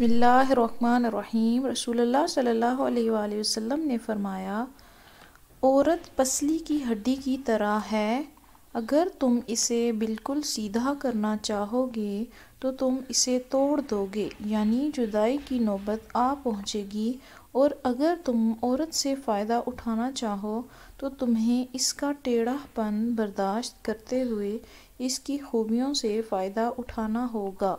बसमीम रसूलुल्लाह सल्लल्लाहु अलैहि वसल्लम ने फरमाया औरत पसली की हड्डी की तरह है अगर तुम इसे बिल्कुल सीधा करना चाहोगे तो तुम इसे तोड़ दोगे यानी जुदाई की नौबत आ पहुँचेगी और अगर तुम औरत से फ़ायदा उठाना चाहो तो तुम्हें इसका टेढ़ापन बर्दाश्त करते हुए इसकी खूबियों से फ़ायदा उठाना होगा